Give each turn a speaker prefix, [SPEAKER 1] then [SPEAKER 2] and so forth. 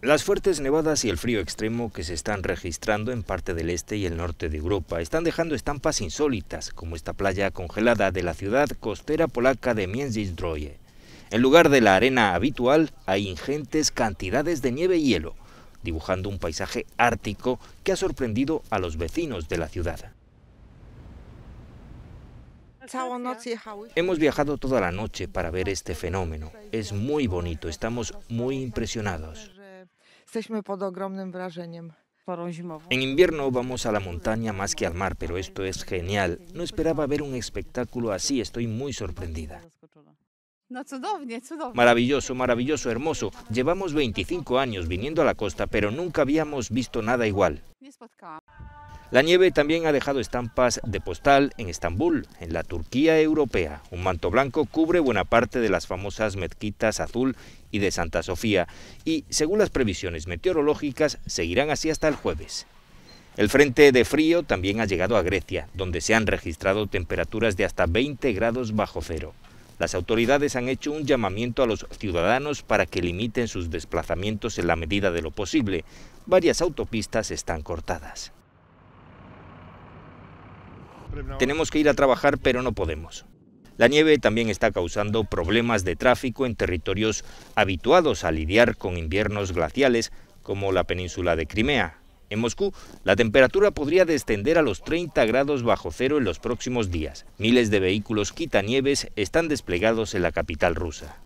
[SPEAKER 1] Las fuertes nevadas y el frío extremo que se están registrando en parte del este y el norte de Europa están dejando estampas insólitas, como esta playa congelada de la ciudad costera polaca de Mienzisdroje. En lugar de la arena habitual, hay ingentes cantidades de nieve y hielo, dibujando un paisaje ártico que ha sorprendido a los vecinos de la ciudad. Hemos viajado toda la noche para ver este fenómeno. Es muy bonito, estamos muy impresionados. En invierno vamos a la montaña más que al mar, pero esto es genial. No esperaba ver un espectáculo así, estoy muy sorprendida. Maravilloso, maravilloso, hermoso. Llevamos 25 años viniendo a la costa, pero nunca habíamos visto nada igual. La nieve también ha dejado estampas de postal en Estambul, en la Turquía europea. Un manto blanco cubre buena parte de las famosas mezquitas azul y de Santa Sofía y, según las previsiones meteorológicas, seguirán así hasta el jueves. El frente de frío también ha llegado a Grecia, donde se han registrado temperaturas de hasta 20 grados bajo cero. Las autoridades han hecho un llamamiento a los ciudadanos para que limiten sus desplazamientos en la medida de lo posible. Varias autopistas están cortadas. Tenemos que ir a trabajar, pero no podemos. La nieve también está causando problemas de tráfico en territorios habituados a lidiar con inviernos glaciales, como la península de Crimea. En Moscú, la temperatura podría descender a los 30 grados bajo cero en los próximos días. Miles de vehículos quitanieves están desplegados en la capital rusa.